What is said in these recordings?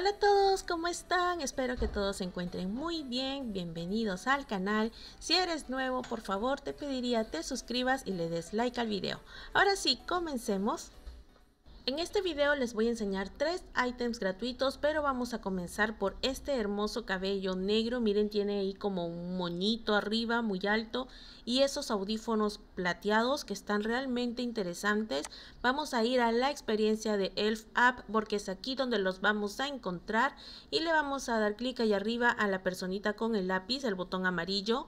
Hola a todos, ¿cómo están? Espero que todos se encuentren muy bien. Bienvenidos al canal. Si eres nuevo, por favor, te pediría te suscribas y le des like al video. Ahora sí, comencemos. En este video les voy a enseñar tres items gratuitos, pero vamos a comenzar por este hermoso cabello negro. Miren, tiene ahí como un moñito arriba muy alto y esos audífonos plateados que están realmente interesantes. Vamos a ir a la experiencia de Elf App porque es aquí donde los vamos a encontrar y le vamos a dar clic ahí arriba a la personita con el lápiz, el botón amarillo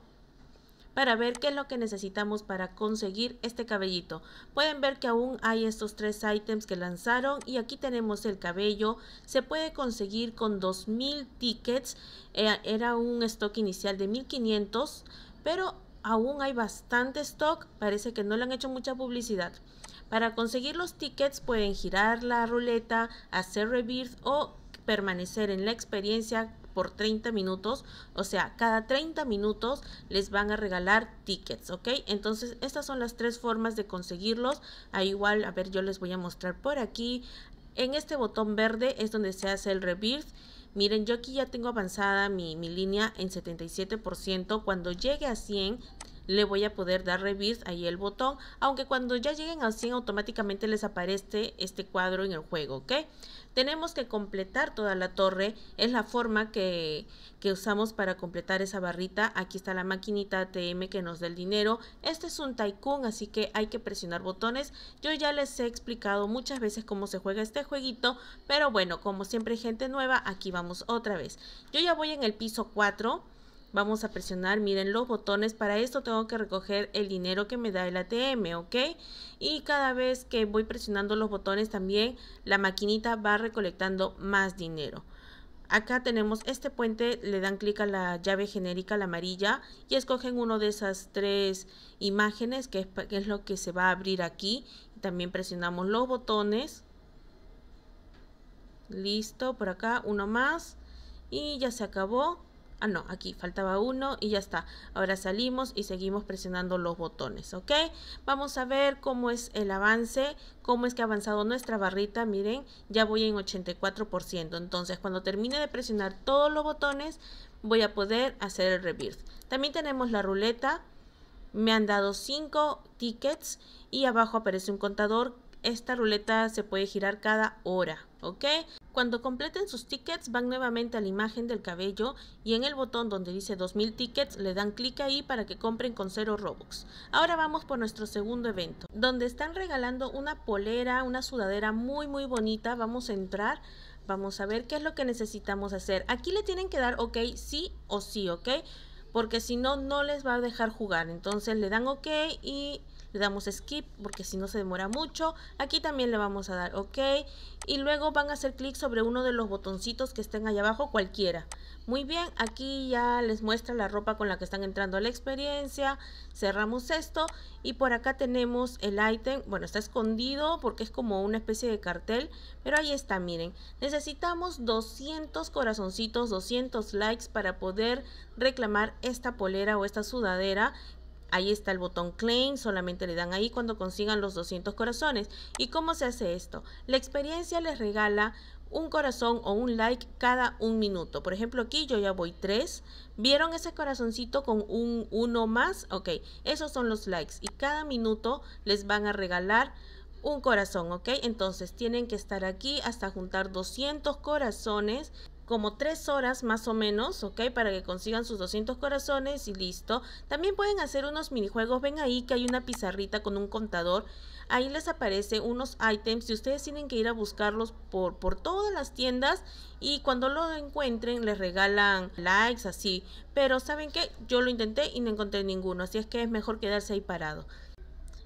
para ver qué es lo que necesitamos para conseguir este cabellito. Pueden ver que aún hay estos tres ítems que lanzaron y aquí tenemos el cabello. Se puede conseguir con 2000 tickets. Eh, era un stock inicial de 1500, pero aún hay bastante stock. Parece que no le han hecho mucha publicidad. Para conseguir los tickets pueden girar la ruleta, hacer rebirth o permanecer en la experiencia por 30 minutos, o sea, cada 30 minutos les van a regalar tickets, ¿ok? Entonces, estas son las tres formas de conseguirlos. A igual, a ver, yo les voy a mostrar por aquí. En este botón verde es donde se hace el rebirth. Miren, yo aquí ya tengo avanzada mi, mi línea en 77%. Cuando llegue a 100, le voy a poder dar revis ahí el botón, aunque cuando ya lleguen al 100 automáticamente les aparece este cuadro en el juego, ¿ok? Tenemos que completar toda la torre, es la forma que, que usamos para completar esa barrita, aquí está la maquinita ATM que nos da el dinero, este es un Tycoon, así que hay que presionar botones, yo ya les he explicado muchas veces cómo se juega este jueguito, pero bueno, como siempre gente nueva, aquí vamos otra vez, yo ya voy en el piso 4, Vamos a presionar, miren los botones. Para esto tengo que recoger el dinero que me da el ATM, ¿ok? Y cada vez que voy presionando los botones también la maquinita va recolectando más dinero. Acá tenemos este puente, le dan clic a la llave genérica, la amarilla, y escogen uno de esas tres imágenes, que es, lo que se va a abrir aquí. También presionamos los botones. Listo, por acá uno más. Y ya se acabó. Ah, no, aquí faltaba uno y ya está. Ahora salimos y seguimos presionando los botones, ¿ok? Vamos a ver cómo es el avance, cómo es que ha avanzado nuestra barrita. Miren, ya voy en 84%. Entonces, cuando termine de presionar todos los botones, voy a poder hacer el reverse. También tenemos la ruleta. Me han dado 5 tickets y abajo aparece un contador. Esta ruleta se puede girar cada hora, ¿ok? Cuando completen sus tickets van nuevamente a la imagen del cabello y en el botón donde dice 2000 tickets le dan clic ahí para que compren con 0 Robux. Ahora vamos por nuestro segundo evento, donde están regalando una polera, una sudadera muy muy bonita. Vamos a entrar Vamos a ver qué es lo que necesitamos hacer. Aquí le tienen que dar ok sí o sí, ok. Porque si no, no les va a dejar jugar. Entonces le dan ok y le damos skip porque si no se demora mucho, aquí también le vamos a dar ok y luego van a hacer clic sobre uno de los botoncitos que estén allá abajo, cualquiera. Muy bien, aquí ya les muestra la ropa con la que están entrando a la experiencia, cerramos esto y por acá tenemos el item, bueno está escondido porque es como una especie de cartel, pero ahí está, miren, necesitamos 200 corazoncitos, 200 likes para poder reclamar esta polera o esta sudadera Ahí está el botón claim, solamente le dan ahí cuando consigan los 200 corazones. ¿Y cómo se hace esto? La experiencia les regala un corazón o un like cada un minuto. Por ejemplo, aquí yo ya voy tres. ¿Vieron ese corazoncito con un uno más? Ok, esos son los likes. Y cada minuto les van a regalar un corazón, ¿ok? Entonces tienen que estar aquí hasta juntar 200 corazones como tres horas más o menos, ¿ok? Para que consigan sus 200 corazones y listo. También pueden hacer unos minijuegos. Ven ahí que hay una pizarrita con un contador. Ahí les aparece unos items y ustedes tienen que ir a buscarlos por, por todas las tiendas y cuando lo encuentren les regalan likes así. Pero ¿saben que Yo lo intenté y no encontré ninguno, así es que es mejor quedarse ahí parado.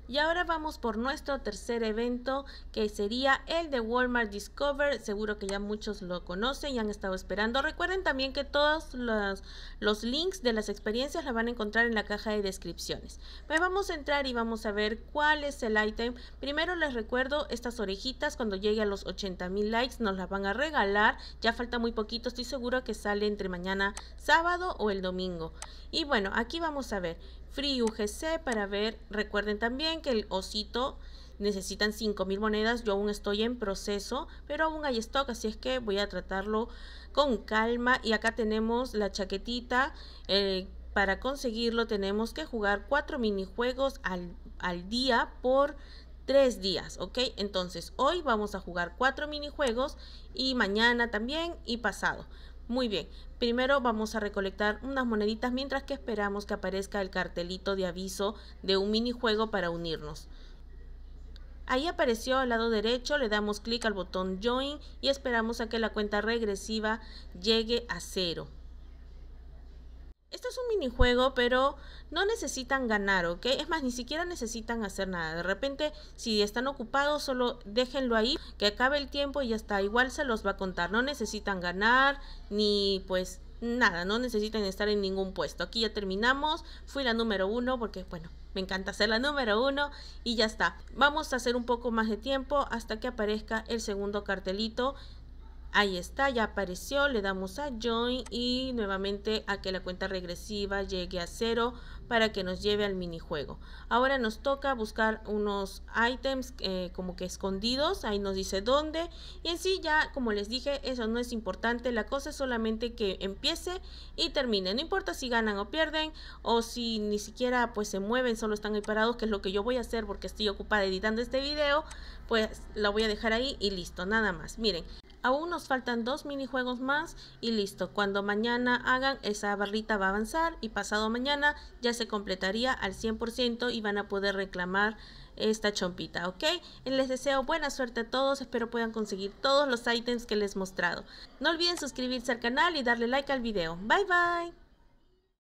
Y ahora vamos por nuestro tercer evento que sería el de Walmart Discover. Seguro que ya muchos lo conocen y han estado esperando. Recuerden también que todos los, los links de las experiencias la van a encontrar en la caja de descripciones. Pues vamos a entrar y vamos a ver cuál es el item. Primero les recuerdo estas orejitas cuando llegue a los 80.000 mil likes nos las van a regalar. Ya falta muy poquito, estoy seguro que sale entre mañana sábado o el domingo. Y bueno, aquí vamos a ver. Free UGC para ver, recuerden también que el osito necesitan 5.000 monedas, yo aún estoy en proceso, pero aún hay stock, así es que voy a tratarlo con calma. Y acá tenemos la chaquetita, eh, para conseguirlo tenemos que jugar 4 minijuegos al, al día por 3 días, ¿ok? Entonces hoy vamos a jugar 4 minijuegos y mañana también y pasado. Muy bien, primero vamos a recolectar unas moneditas mientras que esperamos que aparezca el cartelito de aviso de un minijuego para unirnos. Ahí apareció al lado derecho, le damos clic al botón Join y esperamos a que la cuenta regresiva llegue a cero. Esto es un minijuego, pero no necesitan ganar, ¿ok? Es más, ni siquiera necesitan hacer nada. De repente, si están ocupados, solo déjenlo ahí, que acabe el tiempo y ya está. Igual se los va a contar. No necesitan ganar, ni pues nada, no necesitan estar en ningún puesto. Aquí ya terminamos, fui la número uno porque, bueno, me encanta ser la número uno y ya está. Vamos a hacer un poco más de tiempo hasta que aparezca el segundo cartelito Ahí está, ya apareció, le damos a join y nuevamente a que la cuenta regresiva llegue a cero para que nos lleve al minijuego. Ahora nos toca buscar unos ítems eh, como que escondidos, ahí nos dice dónde y en sí ya como les dije eso no es importante, la cosa es solamente que empiece y termine, no importa si ganan o pierden o si ni siquiera pues se mueven, solo están ahí parados que es lo que yo voy a hacer porque estoy ocupada editando este video, pues la voy a dejar ahí y listo, nada más, miren. Aún nos faltan dos minijuegos más y listo. Cuando mañana hagan esa barrita va a avanzar y pasado mañana ya se completaría al 100% y van a poder reclamar esta chompita, ¿ok? Les deseo buena suerte a todos, espero puedan conseguir todos los ítems que les he mostrado. No olviden suscribirse al canal y darle like al video. Bye bye.